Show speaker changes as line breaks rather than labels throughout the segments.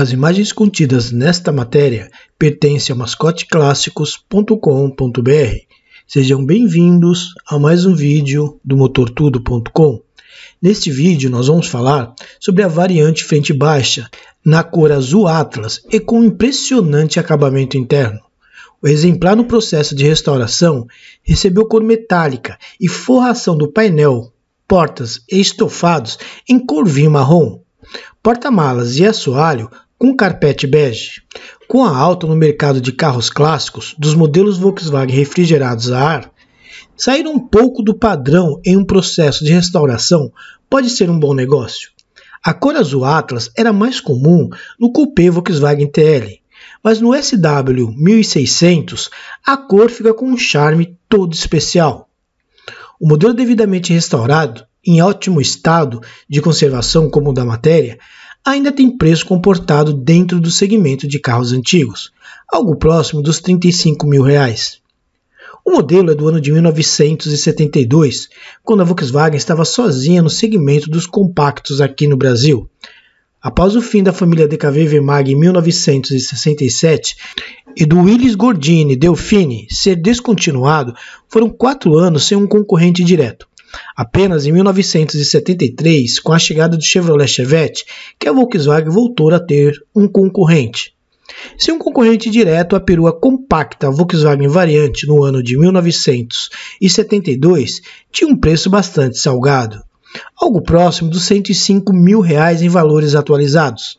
As imagens contidas nesta matéria pertencem a mascoteclassicos.com.br. Sejam bem-vindos a mais um vídeo do motortudo.com. Neste vídeo nós vamos falar sobre a variante frente baixa na cor azul atlas e com impressionante acabamento interno. O exemplar no processo de restauração recebeu cor metálica e forração do painel, portas e estofados em cor vinho marrom. Porta-malas e assoalho com carpete bege. Com a alta no mercado de carros clássicos, dos modelos Volkswagen refrigerados a ar, sair um pouco do padrão em um processo de restauração pode ser um bom negócio. A cor azul Atlas era mais comum no coupé Volkswagen TL, mas no SW 1600 a cor fica com um charme todo especial. O modelo devidamente restaurado, em ótimo estado de conservação como o da matéria, ainda tem preço comportado dentro do segmento de carros antigos, algo próximo dos 35 mil reais. O modelo é do ano de 1972, quando a Volkswagen estava sozinha no segmento dos compactos aqui no Brasil. Após o fim da família DKV Vermag em 1967 e do Willis Gordini Delfini ser descontinuado, foram quatro anos sem um concorrente direto. Apenas em 1973, com a chegada do Chevrolet Chevette, que a Volkswagen voltou a ter um concorrente. Sem um concorrente direto, a perua compacta Volkswagen Variante no ano de 1972 tinha um preço bastante salgado, algo próximo dos 105 mil reais em valores atualizados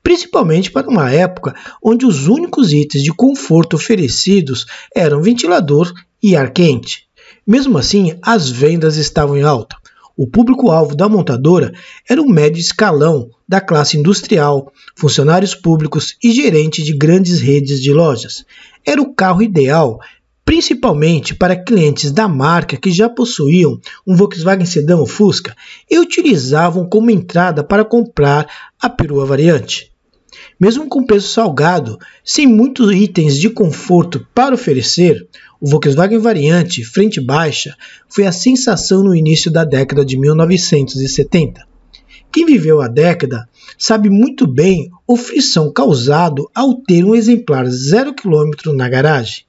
principalmente para uma época onde os únicos itens de conforto oferecidos eram ventilador e ar quente. Mesmo assim, as vendas estavam em alta. O público-alvo da montadora era um médio escalão da classe industrial, funcionários públicos e gerentes de grandes redes de lojas. Era o carro ideal, principalmente para clientes da marca que já possuíam um Volkswagen Sedan ou Fusca e utilizavam como entrada para comprar a perua variante. Mesmo com peso salgado, sem muitos itens de conforto para oferecer, o Volkswagen Variante frente baixa foi a sensação no início da década de 1970. Quem viveu a década sabe muito bem o frição causado ao ter um exemplar zero quilômetro na garagem.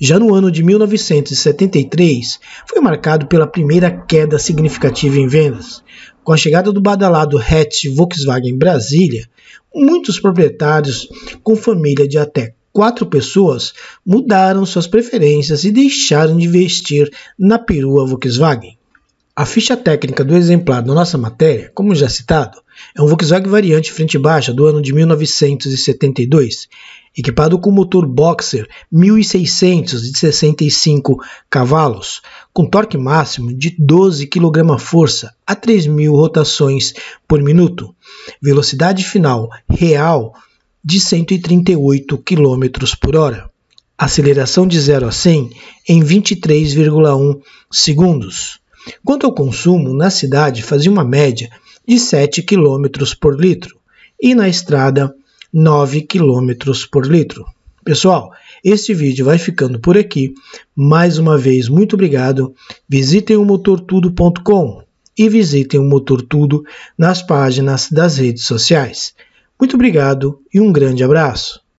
Já no ano de 1973, foi marcado pela primeira queda significativa em vendas, com a chegada do badalado hatch Volkswagen Brasília, muitos proprietários com família de até quatro pessoas mudaram suas preferências e deixaram de investir na perua Volkswagen. A ficha técnica do exemplar da nossa matéria, como já citado, é um Volkswagen Variante frente baixa do ano de 1972, equipado com motor boxer 1665 cavalos, com torque máximo de 12 kgf a 3000 rotações por minuto, velocidade final real de 138 km por hora, aceleração de 0 a 100 em 23,1 segundos Quanto ao consumo, na cidade fazia uma média de 7 km por litro e na estrada 9 km por litro. Pessoal, este vídeo vai ficando por aqui. Mais uma vez, muito obrigado. Visitem o motortudo.com e visitem o MotorTudo nas páginas das redes sociais. Muito obrigado e um grande abraço.